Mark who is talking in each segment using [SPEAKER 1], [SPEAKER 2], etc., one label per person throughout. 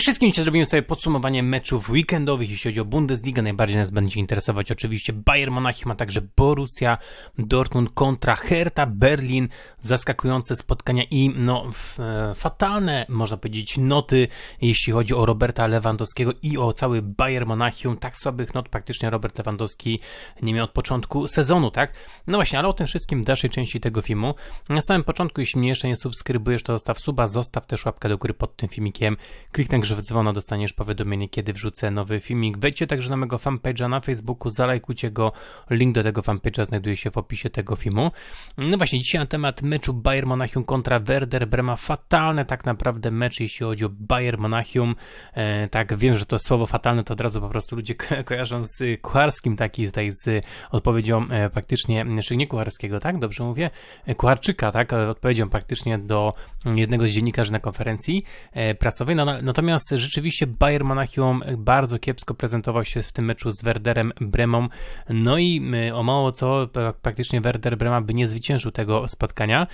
[SPEAKER 1] wszystkim, dzisiaj zrobimy sobie podsumowanie meczów weekendowych, jeśli chodzi o Bundesligę. Najbardziej nas będzie interesować oczywiście Bayern Monachium, a także Borussia Dortmund kontra Hertha Berlin. Zaskakujące spotkania i no, e, fatalne, można powiedzieć, noty, jeśli chodzi o Roberta Lewandowskiego i o cały Bayern Monachium. Tak słabych not praktycznie Robert Lewandowski nie miał od początku sezonu, tak? No właśnie, ale o tym wszystkim w dalszej części tego filmu. Na samym początku, jeśli mnie jeszcze nie subskrybujesz, to zostaw suba, zostaw też łapkę do góry pod tym filmikiem, kliknij także w dzwono dostaniesz powiadomienie, kiedy wrzucę nowy filmik. Wejdźcie także na mego fanpage'a na Facebooku, zalajkujcie go, link do tego fanpage'a znajduje się w opisie tego filmu. No właśnie, dzisiaj na temat meczu Bayern Monachium kontra Werder Brema. Fatalny tak naprawdę mecz, jeśli chodzi o Bayern Monachium. E, tak, wiem, że to słowo fatalne to od razu po prostu ludzie ko kojarzą z Kucharskim, taki zdaje z odpowiedzią e, praktycznie, czy nie Kucharskiego, tak? Dobrze mówię? E, Kucharczyka, tak? E, odpowiedzią praktycznie do jednego z dziennikarzy na konferencji e, prasowej. No, no natomiast Natomiast rzeczywiście Bayern Monachium bardzo kiepsko prezentował się w tym meczu z Werderem Bremą. No i y, o mało co praktycznie Werder Brema by nie zwyciężył tego spotkania.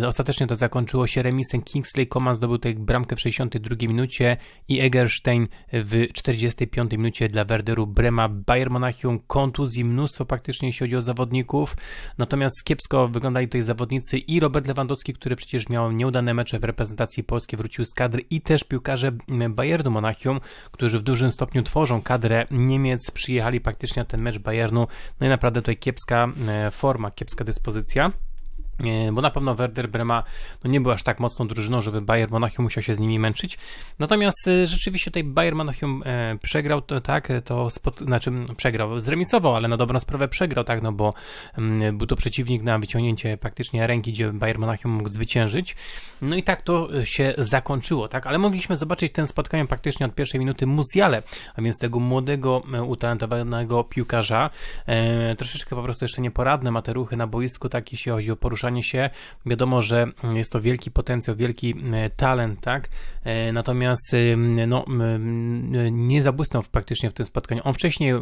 [SPEAKER 1] Y, ostatecznie to zakończyło się remisem. Kingsley Coman zdobył tutaj bramkę w 62 minucie i Egerstein w 45 minucie dla Werderu Brema. Bayern Monachium kontuzji mnóstwo praktycznie jeśli chodzi o zawodników. Natomiast kiepsko wyglądali tutaj zawodnicy i Robert Lewandowski, który przecież miał nieudane mecze w reprezentacji Polski, wrócił z kadry i też piłkarz piłkarze Bayernu Monachium, którzy w dużym stopniu tworzą kadrę Niemiec, przyjechali praktycznie na ten mecz Bayernu. No i naprawdę tutaj kiepska e, forma, kiepska dyspozycja. E, bo na pewno Werder Brema no nie był aż tak mocną drużyną, żeby Bayern Monachium musiał się z nimi męczyć. Natomiast e, rzeczywiście tutaj Bayern Monachium e, przegrał, to, tak, to spod, znaczy przegrał, zremisował, ale na dobrą sprawę przegrał, tak, no bo mm, był to przeciwnik na wyciągnięcie praktycznie ręki, gdzie Bayern Monachium mógł zwyciężyć. No i tak to się zakończyło, tak, ale mogliśmy zobaczyć ten spotkanie praktycznie od pierwszej minuty Muziale, a więc tego młodego, utalentowanego piłkarza. Troszeczkę po prostu jeszcze nieporadne ma te ruchy na boisku, tak, jeśli chodzi o poruszanie poruszanie się. Wiadomo, że jest to wielki potencjał, wielki e, talent, tak? E, natomiast e, no, nie zabłysnął praktycznie w tym spotkaniu. On wcześniej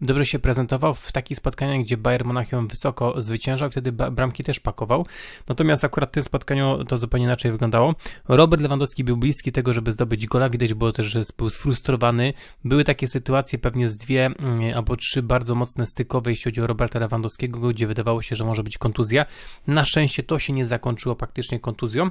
[SPEAKER 1] dobrze się prezentował w takich spotkaniach, gdzie Bayern Monachium wysoko zwyciężał, wtedy bramki też pakował. Natomiast akurat w tym spotkaniu to zupełnie inaczej wyglądało. Robert Lewandowski był bliski tego, żeby zdobyć gola. Widać było też, że był sfrustrowany. Były takie sytuacje, pewnie z dwie albo trzy bardzo mocne stykowe, jeśli chodzi o Roberta Lewandowskiego, gdzie wydawało się, że może być kontuzja. Na szczęście to się nie zakończyło praktycznie kontuzją,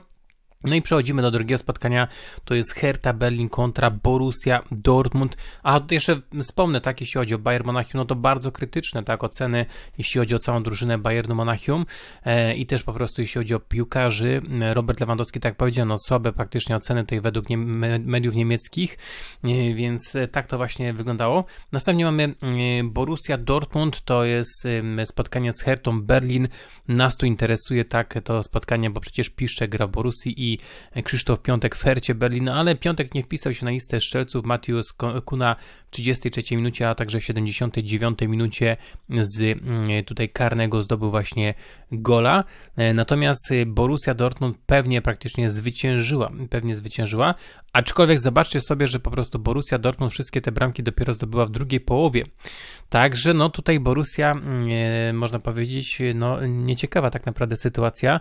[SPEAKER 1] no i przechodzimy do drugiego spotkania, to jest Hertha Berlin kontra Borussia Dortmund. A jeszcze wspomnę, tak, jeśli chodzi o Bayern Monachium, no to bardzo krytyczne, tak, oceny, jeśli chodzi o całą drużynę Bayernu Monachium e, i też po prostu jeśli chodzi o piłkarzy. E, Robert Lewandowski, tak powiedział, no słabe praktycznie oceny tutaj według nie, mediów niemieckich, e, więc e, tak to właśnie wyglądało. Następnie mamy e, Borussia Dortmund, to jest e, spotkanie z Hertą Berlin. Nas tu interesuje tak to spotkanie, bo przecież pisze gra w Borussii i Krzysztof Piątek w Hercie Berlin, no ale Piątek nie wpisał się na listę strzelców. Matius Kuna w 33 minucie, a także w 79 minucie z mm, tutaj karnego zdobył właśnie gola. E, natomiast e, Borussia Dortmund pewnie praktycznie zwyciężyła, pewnie zwyciężyła, aczkolwiek zobaczcie sobie, że po prostu Borussia Dortmund wszystkie te bramki dopiero zdobyła w drugiej połowie. Także no tutaj Borussia, mm, e, można powiedzieć, no nieciekawa tak naprawdę sytuacja,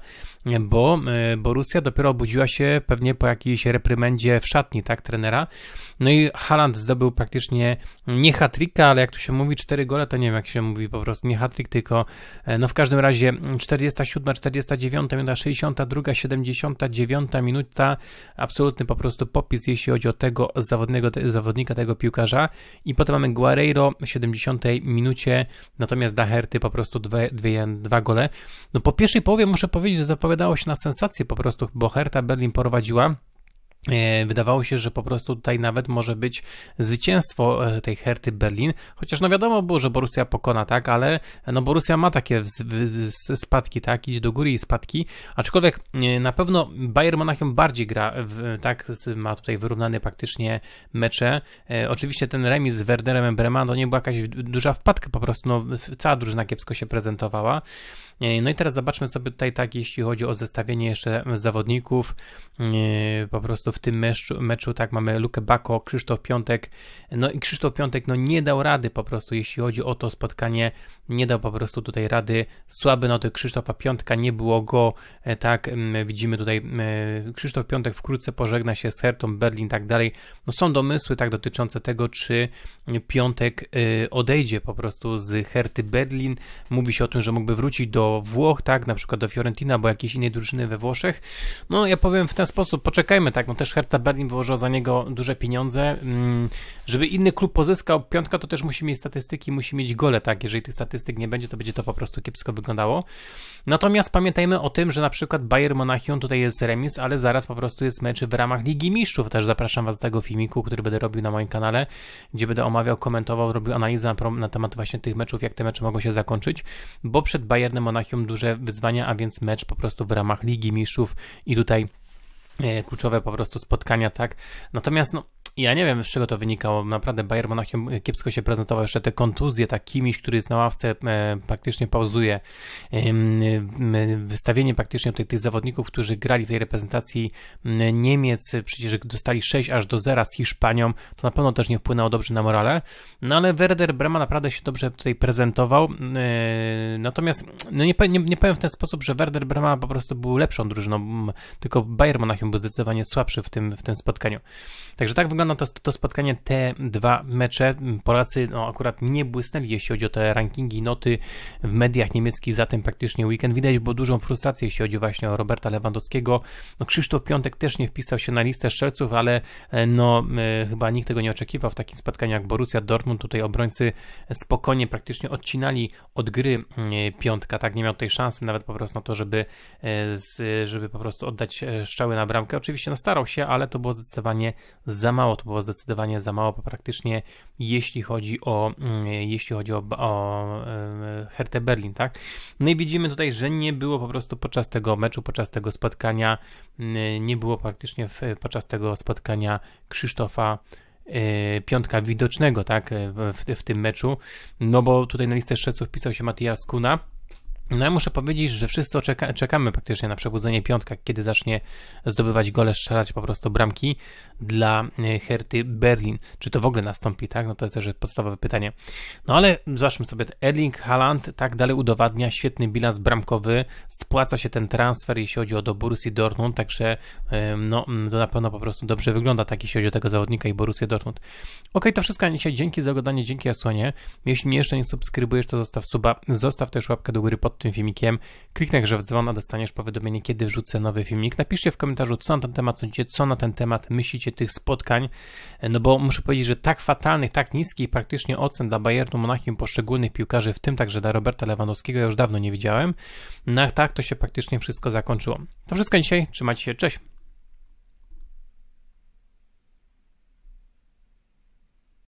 [SPEAKER 1] bo Borussia dopiero budziła się pewnie po jakiejś reprymendzie w szatni, tak, trenera. No i Haaland zdobył praktycznie nie hatrika, ale jak tu się mówi, cztery gole, to nie wiem jak się mówi po prostu, nie hatryk, tylko e, no w każdym razie 47, 49 62, 79 minuta, absolutny po prostu popis, jeśli chodzi o tego zawodnego, te, zawodnika, tego piłkarza. I potem mamy Guerreiro w 70 minucie, natomiast Daherty po prostu 2 dwa gole. No po pierwszej połowie muszę powiedzieć, że zapowiadało się na sensację po prostu, bo Her Hertha Berlin prowadziła E, wydawało się, że po prostu tutaj nawet może być zwycięstwo e, tej Herty Berlin, chociaż no wiadomo było, że Borussia pokona, tak, ale no Borussia ma takie spadki, tak, idzie do góry i spadki, aczkolwiek e, na pewno Bayern Monachium bardziej gra, w, tak, ma tutaj wyrównane praktycznie mecze. Oczywiście ten remis z Wernerem Bremen to nie była jakaś duża wpadka, po prostu no, cała drużyna kiepsko się prezentowała. No i teraz zobaczmy sobie tutaj tak, jeśli chodzi o zestawienie jeszcze zawodników, po prostu w w tym meczu, meczu tak, mamy Lukę Bako, Krzysztof Piątek, no i Krzysztof Piątek, no nie dał rady po prostu, jeśli chodzi o to spotkanie, nie dał po prostu tutaj rady, słabe noty Krzysztofa Piątka, nie było go, e, tak, widzimy tutaj, e, Krzysztof Piątek wkrótce pożegna się z Hertą Berlin i tak dalej, no są domysły, tak, dotyczące tego, czy Piątek e, odejdzie po prostu z Herty Berlin, mówi się o tym, że mógłby wrócić do Włoch, tak, na przykład do Fiorentina, albo jakieś innej drużyny we Włoszech, no ja powiem w ten sposób, poczekajmy, tak, no też Hertha Berlin wyłożyła za niego duże pieniądze. Mm, żeby inny klub pozyskał piątka, to też musi mieć statystyki, musi mieć gole, tak? Jeżeli tych statystyk nie będzie, to będzie to po prostu kiepsko wyglądało. Natomiast pamiętajmy o tym, że na przykład Bayern Monachium tutaj jest remis, ale zaraz po prostu jest mecz w ramach Ligi Mistrzów. Też zapraszam Was do tego filmiku, który będę robił na moim kanale, gdzie będę omawiał, komentował, robił analizę na, na temat właśnie tych meczów, jak te mecze mogą się zakończyć, bo przed Bayernem Monachium duże wyzwania, a więc mecz po prostu w ramach Ligi Mistrzów i tutaj E, kluczowe po prostu spotkania, tak? Natomiast no, i ja nie wiem, z czego to wynikało. Naprawdę Bayern Monachium e, kiepsko się prezentował. Jeszcze te kontuzje, tak kimś, który jest na ławce, e, praktycznie pauzuje. E, wystawienie praktycznie tych, tych zawodników, którzy grali w tej reprezentacji Niemiec, przecież dostali 6 aż do 0 z Hiszpanią, to na pewno też nie wpłynęło dobrze na morale. No ale Werder Brema naprawdę się dobrze tutaj prezentował. E, natomiast no nie, nie, nie powiem w ten sposób, że Werder Brema po prostu był lepszą drużyną, tylko Bayern Monachium był zdecydowanie słabszy w tym, w tym spotkaniu. Także tak wygląda no to, to spotkanie, te dwa mecze, Polacy no, akurat nie błysnęli, jeśli chodzi o te rankingi, noty w mediach niemieckich, zatem praktycznie weekend widać było dużą frustrację, jeśli chodzi właśnie o Roberta Lewandowskiego. No, Krzysztof Piątek też nie wpisał się na listę strzelców, ale e, no, e, chyba nikt tego nie oczekiwał w takim spotkaniu jak Borussia Dortmund. Tutaj obrońcy spokojnie praktycznie odcinali od gry e, Piątka, tak, nie miał tej szansy nawet po prostu na to, żeby, żeby po prostu oddać strzały na bramkę. Oczywiście no, starał się, ale to było zdecydowanie za mało to było zdecydowanie za mało, bo praktycznie jeśli chodzi o, mm, jeśli chodzi o, o e, Hertę Berlin, tak? No i widzimy tutaj, że nie było po prostu podczas tego meczu, podczas tego spotkania, mm, nie było praktycznie w, podczas tego spotkania Krzysztofa e, piątka widocznego, tak, e, w, w, tym meczu, no bo tutaj na listę strzelców wpisał się Matias Kuna, no ja muszę powiedzieć, że wszyscy czeka, czekamy praktycznie na przebudzenie piątka, kiedy zacznie zdobywać gole, strzelać po prostu bramki dla e, Herty Berlin. Czy to w ogóle nastąpi, tak? No to jest też podstawowe pytanie. No ale zobaczmy sobie, Erling Haaland tak dalej udowadnia świetny bilans bramkowy, spłaca się ten transfer, jeśli chodzi o do Borussii Dortmund, także no mm, to na pewno po prostu dobrze wygląda tak, jeśli chodzi o tego zawodnika i Borussię Dortmund. Ok, to wszystko dzisiaj. Dzięki za oglądanie, dzięki Asłanie. Jeśli mnie jeszcze nie subskrybujesz, to zostaw suba, zostaw też łapkę do góry pod tym filmikiem. Kliknij grze w dzwon, a dostaniesz powiadomienie, kiedy wrzucę nowy filmik. Napiszcie w komentarzu, co na ten temat sądzicie, co na ten temat myślicie tych spotkań, no bo muszę powiedzieć, że tak fatalnych, tak niskich praktycznie ocen dla Bayernu Monachium poszczególnych piłkarzy, w tym także dla Roberta Lewandowskiego, ja już dawno nie widziałem. No tak to się praktycznie wszystko zakończyło. To wszystko dzisiaj, trzymajcie się, cześć!